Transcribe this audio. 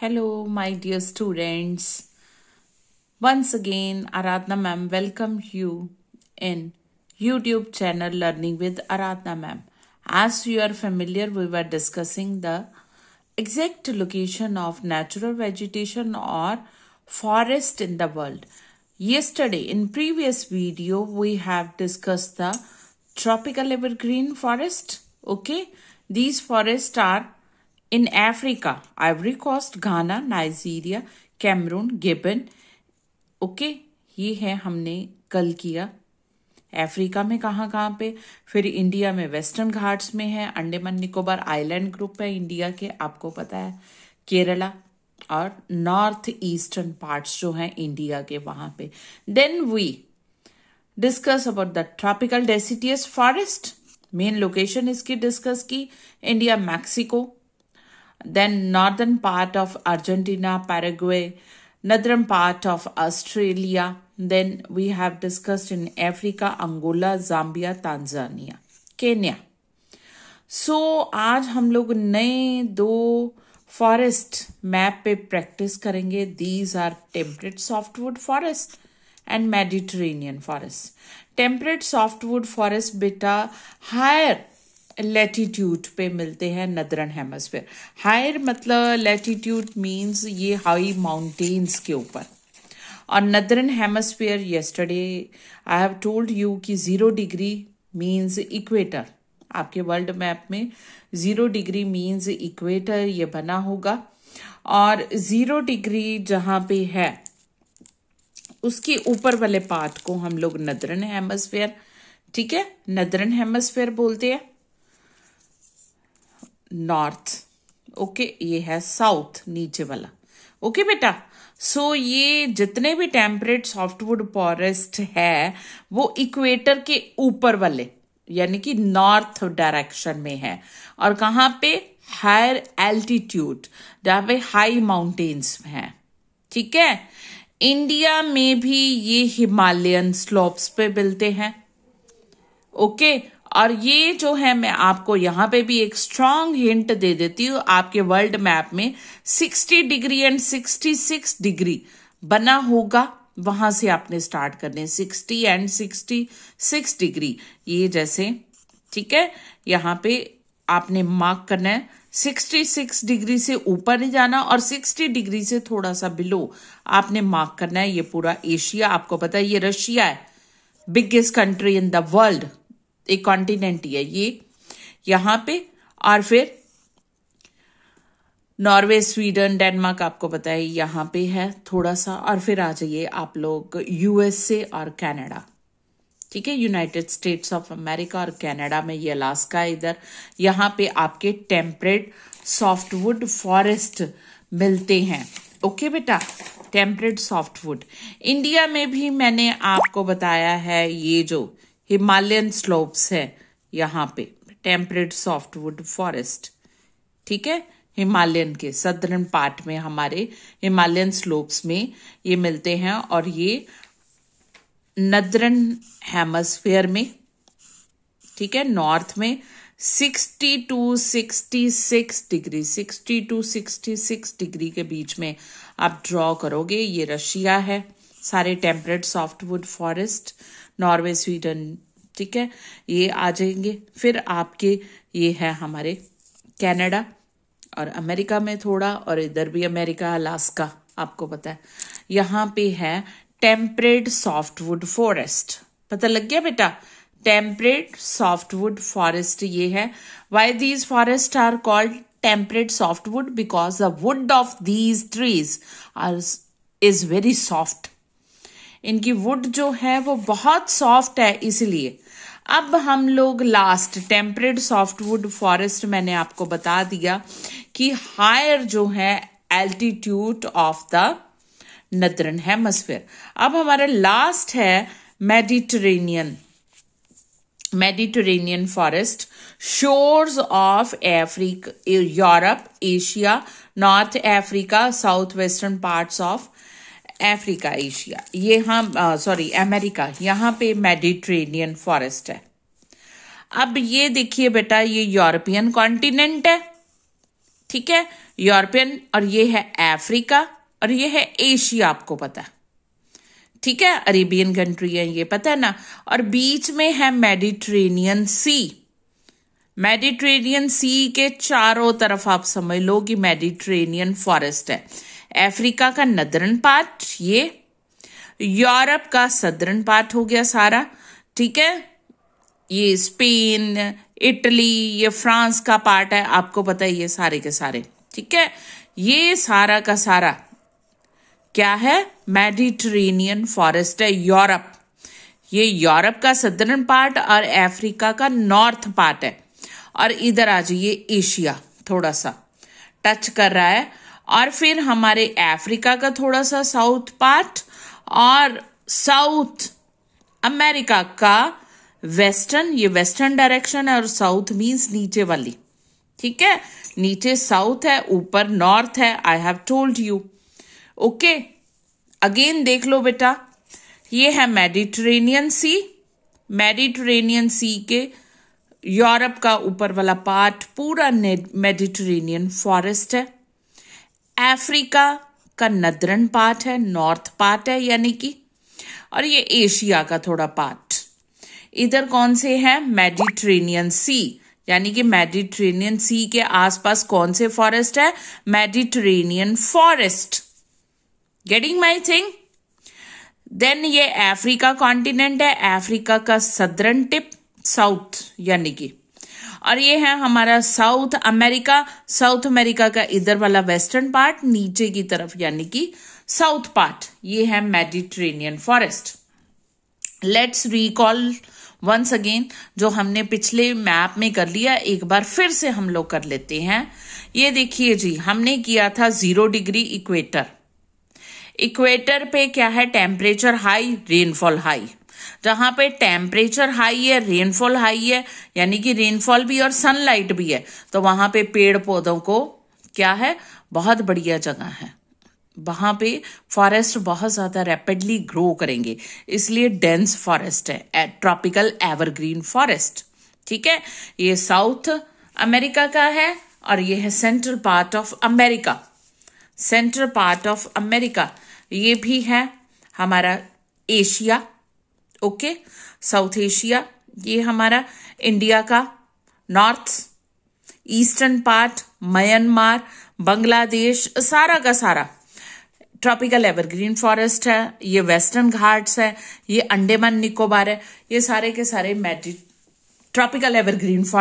Hello, my dear students. Once again, Aradhana ma'am welcome you in YouTube channel Learning with Aradhana ma'am. As you are familiar, we were discussing the exact location of natural vegetation or forest in the world. Yesterday, in previous video, we have discussed the tropical evergreen forest. Okay, these forests are In Africa, Ivory Coast, Ghana, Nigeria, Cameroon Gabon. Okay ये है हमने कल किया Africa में कहाँ कहाँ पे फिर इंडिया में वेस्टर्न घाट्स में है अंडेमन निकोबार आइलैंड ग्रुप है इंडिया के आपको पता है केरला और नॉर्थ ईस्टर्न पार्ट्स जो हैं इंडिया के वहां पे then we discuss about the tropical deciduous forest main location इसकी डिस्कस की India Mexico then northern part of Argentina, Paraguay, northern part of Australia. Then we have discussed in Africa, Angola, Zambia, Tanzania, Kenya. so, आज हम लोग नए दो forest map पे practice करेंगे these are temperate softwood forest and Mediterranean forest temperate softwood forest बेटा higher latitude पे मिलते हैं नदरन हेमस्फेयर हायर मतलब लेटीट्यूड मींस ये हाई माउंटेन्स के ऊपर और northern hemisphere yesterday I have told you कि ज़ीरो डिग्री मीन्स इक्वेटर आपके वर्ल्ड मैप में ज़ीरो डिग्री मीन्स इक्वेटर ये बना होगा और ज़ीरो डिग्री जहाँ पे है उसके ऊपर वाले पार्ट को हम लोग नदरन हेमस्फेयर ठीक है नदरन हेमस्फेयर बोलते हैं नॉर्थ ओके ये है साउथ नीचे वाला ओके बेटा सो so, ये जितने भी टेम्परेट सॉफ्टवुड फॉरेस्ट है वो इक्वेटर के ऊपर वाले यानी कि नॉर्थ डायरेक्शन में है और कहाँ पे हायर एल्टीट्यूड जहां पे हाई माउंटेन्स हैं ठीक है इंडिया में भी ये हिमालयन स्लोप्स पे मिलते हैं ओके okay? और ये जो है मैं आपको यहाँ पे भी एक स्ट्रांग हिंट दे देती हूँ आपके वर्ल्ड मैप में 60 डिग्री एंड 66 डिग्री बना होगा वहां से आपने स्टार्ट करने 60 एंड 66 डिग्री ये जैसे ठीक है यहाँ पे आपने मार्क करना है 66 डिग्री से ऊपर नहीं जाना और 60 डिग्री से थोड़ा सा बिलो आपने मार्क करना है ये पूरा एशिया आपको पता है ये रशिया है biggest country in the world एक कॉन्टिनेंट ही है ये यहाँ पे और फिर नॉर्वे स्वीडन डेनमार्क आपको पता है यहाँ पे है थोड़ा सा और फिर आ जाइए आप लोग यूएसए और कनाडा ठीक है यूनाइटेड स्टेट्स ऑफ अमेरिका और कनाडा में ये अलास्का इधर यहाँ पे आपके टेम्परेट सॉफ्टवुड फॉरेस्ट मिलते हैं ओके बेटा टेम्परेट सॉफ्टवुड इंडिया में भी मैंने आपको बताया है ये जो हिमालयन स्लोप्स है यहाँ पे टेम्परेट सॉफ्टवुड फॉरेस्ट ठीक है हिमालयन के सदर्न पार्ट में हमारे हिमालयन स्लोप्स में ये मिलते हैं और ये नदरन हेमस्फेयर में ठीक है नॉर्थ में sixty two 66 degree sixty two 66 degree के बीच में आप ड्रॉ करोगे ये रशिया है सारे temperate softwood forest Norway Sweden ठीक है ये आ जाएंगे फिर आपके ये है हमारे कनाडा और अमेरिका में थोड़ा और इधर भी अमेरिका अलास्का आपको पता है यहाँ पे है टेम्परेड सॉफ्टवुड फॉरेस्ट पता लग गया बेटा टेम्परेड सॉफ्टवुड फॉरेस्ट ये है why these forest are called temperate softwood because the wood of these trees are is very soft इनकी वुड जो है वो बहुत सॉफ्ट है इसलिए अब हम लोग लास्ट टेम्परेड सॉफ्टवुड फॉरेस्ट मैंने आपको बता दिया कि हायर जो है altitude of the northern hemisphere अब हमारा लास्ट है Mediterranean Mediterranean forest shores of Africa Europe Asia north Africa south western parts of Africa Asia ये हम हाँ, सॉरी अमेरिका यहाँ पे मेडिट्रेनियन फॉरेस्ट है अब ये देखिए बेटा ये यूरोपियन कॉन्टिनेंट है ठीक है यूरोपियन और ये है अफ्रीका और ये है एशिया आपको पता ठीक है अरेबियन कंट्री है ये पता है ना और बीच में है मेडिट्रेनियन सी मेडिट्रेनियन सी के चारों तरफ आप समझ लो कि मेडिट्रेनियन फॉरेस्ट है अफ्रीका का नदरन पार्ट ये यूरोप का सदरन पार्ट हो गया सारा ठीक है ये स्पेन इटली ये फ्रांस का पार्ट है आपको पता है ये सारे के सारे ठीक है ये सारा का सारा क्या है मेडिट्रेनियन फॉरेस्ट है यूरोप ये यूरोप का सदरन पार्ट और अफ्रीका का नॉर्थ पार्ट है और इधर आ जाइए एशिया थोड़ा सा टच कर रहा है और फिर हमारे अफ्रीका का थोड़ा सा साउथ पार्ट और साउथ अमेरिका का वेस्टर्न ये वेस्टर्न डायरेक्शन है और साउथ मीन्स नीचे वाली ठीक है नीचे साउथ है ऊपर नॉर्थ है I have told you okay again देख लो बेटा ये है मेडिटेरेनियन सी मेडिटेरेनियन सी के यूरोप का ऊपर वाला पार्ट पूरा मेडिटेरेनियन फॉरेस्ट है अफ्रीका का नदरन पार्ट है नॉर्थ पार्ट है यानी कि और ये एशिया का थोड़ा पार्ट इधर कौन से हैं मेडिट्रेनियन सी यानी कि मेडिट्रेनियन सी के आसपास कौन से फॉरेस्ट है Mediterranean forest getting my thing then ये अफ्रीका कॉन्टिनेंट है अफ्रीका का सदरन टिप साउथ यानी कि और ये है हमारा साउथ अमेरिका साउथ अमेरिका का इधर वाला वेस्टर्न पार्ट नीचे की तरफ यानी कि साउथ पार्ट ये है Mediterranean forest let's recall once again जो हमने पिछले मैप में कर लिया एक बार फिर से हम लोग कर लेते हैं ये देखिए जी हमने किया था जीरो डिग्री इक्वेटर इक्वेटर पे क्या है टेम्परेचर हाई रेनफॉल हाई जहाँ पे टेम्परेचर हाई है रेनफॉल हाई है यानी कि रेनफॉल भी और सनलाइट भी है तो वहाँ पे पेड़ पौधों को क्या है बहुत बढ़िया जगह है वहाँ पे फॉरेस्ट बहुत ज़्यादा रैपिडली ग्रो करेंगे इसलिए डेंस फॉरेस्ट है ट्रॉपिकल एवरग्रीन फॉरेस्ट ठीक है ये साउथ अमेरिका का है और ये है central part of America central part of America ये भी है हमारा एशिया ओके साउथ एशिया ये हमारा इंडिया का north eastern part Myanmar Bangladesh सारा का सारा ट्रॉपिकल एवरग्रीन फॉरेस्ट है ये वेस्टर्न घाट्स है ये अंडेमान निकोबार है ये सारे के सारे मेडि ट्रॉपिकल एवरग्रीन फॉरेस्ट